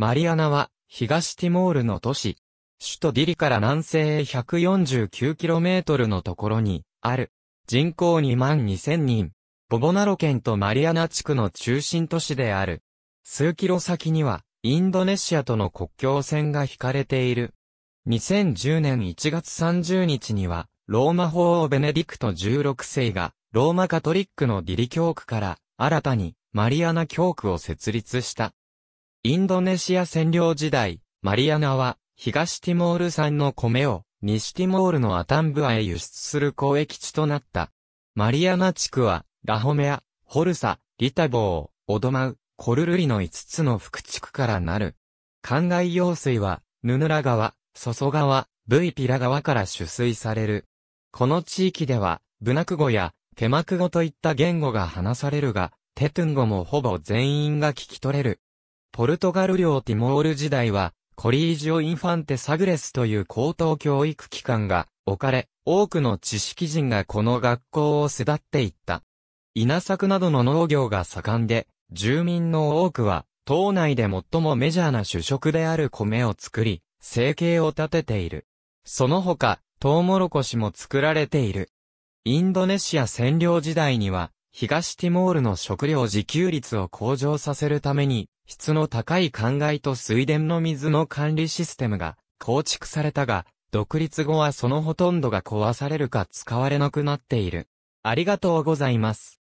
マリアナは、東ティモールの都市、首都ディリから南西へ 149km のところに、ある。人口2万2000人。ボボナロ県とマリアナ地区の中心都市である。数キロ先には、インドネシアとの国境線が引かれている。2010年1月30日には、ローマ法王ベネディクト16世が、ローマカトリックのディリ教区から、新たに、マリアナ教区を設立した。インドネシア占領時代、マリアナは、東ティモール産の米を、西ティモールのアタンブアへ輸出する交易地となった。マリアナ地区は、ラホメア、ホルサ、リタボー、オドマウ、コルルリの5つの副地区からなる。灌漑用水は、ヌヌラ川、ソソ川、ブイピラ川から取水される。この地域では、ブナク語や、ケマク語といった言語が話されるが、テトゥン語もほぼ全員が聞き取れる。ポルトガル領ティモール時代は、コリージオ・インファンテ・サグレスという高等教育機関が置かれ、多くの知識人がこの学校を巣立っていった。稲作などの農業が盛んで、住民の多くは、島内で最もメジャーな主食である米を作り、生計を立てている。その他、トウモロコシも作られている。インドネシア占領時代には、東ティモールの食料自給率を向上させるために、質の高い灌漑と水田の水の管理システムが構築されたが、独立後はそのほとんどが壊されるか使われなくなっている。ありがとうございます。